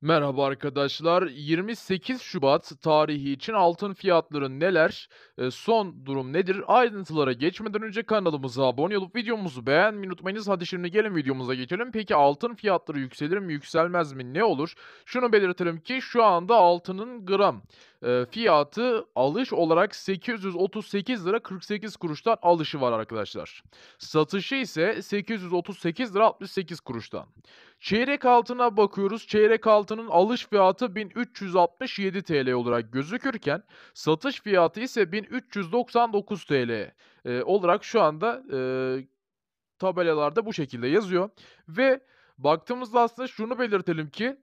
Merhaba arkadaşlar. 28 Şubat tarihi için altın fiyatları neler? E, son durum nedir? Ayrıntılara geçmeden önce kanalımıza abone olup videomuzu beğenmeyi unutmayınız. Hadi şimdi gelin videomuza geçelim. Peki altın fiyatları yükselir mi yükselmez mi ne olur? Şunu belirtelim ki şu anda altının gram fiyatı alış olarak 838 lira 48 kuruştan alışı var arkadaşlar. Satışı ise 838 lira 68 kuruştan. Çeyrek altına bakıyoruz. Çeyrek altının alış fiyatı 1367 TL olarak gözükürken satış fiyatı ise 1399 TL e, olarak şu anda e, tabelalarda bu şekilde yazıyor. Ve baktığımızda aslında şunu belirtelim ki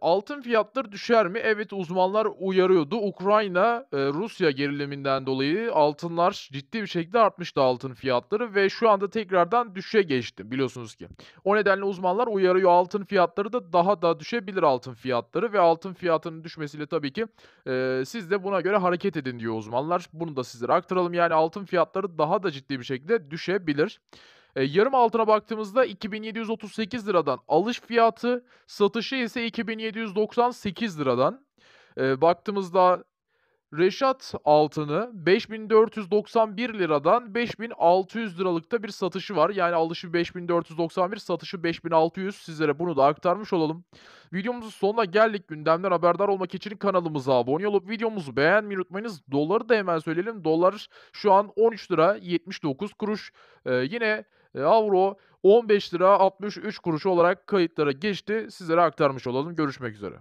Altın fiyatları düşer mi? Evet uzmanlar uyarıyordu. Ukrayna Rusya geriliminden dolayı altınlar ciddi bir şekilde artmıştı altın fiyatları ve şu anda tekrardan düşe geçti biliyorsunuz ki. O nedenle uzmanlar uyarıyor altın fiyatları da daha da düşebilir altın fiyatları ve altın fiyatının düşmesiyle tabii ki e, siz de buna göre hareket edin diyor uzmanlar. Bunu da sizlere aktaralım yani altın fiyatları daha da ciddi bir şekilde düşebilir. E, yarım altına baktığımızda 2738 liradan alış fiyatı, satışı ise 2798 liradan. E, baktığımızda Reşat altını 5491 liradan 5600 liralıkta bir satışı var. Yani alışı 5491, satışı 5600. Sizlere bunu da aktarmış olalım. Videomuzun sonuna geldik. Gündemden haberdar olmak için kanalımıza abone olup videomuzu beğenmeyi unutmayınız. Doları da hemen söyleyelim. Dolar şu an 13 lira 79 kuruş. Ee, yine e, avro 15 lira 63 kuruş olarak kayıtlara geçti. Sizlere aktarmış olalım. Görüşmek üzere.